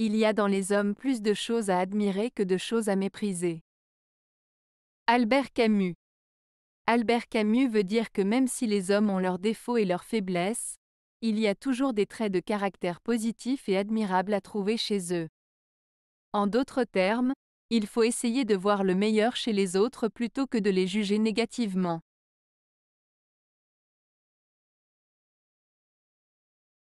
Il y a dans les hommes plus de choses à admirer que de choses à mépriser. Albert Camus Albert Camus veut dire que même si les hommes ont leurs défauts et leurs faiblesses, il y a toujours des traits de caractère positifs et admirables à trouver chez eux. En d'autres termes, il faut essayer de voir le meilleur chez les autres plutôt que de les juger négativement.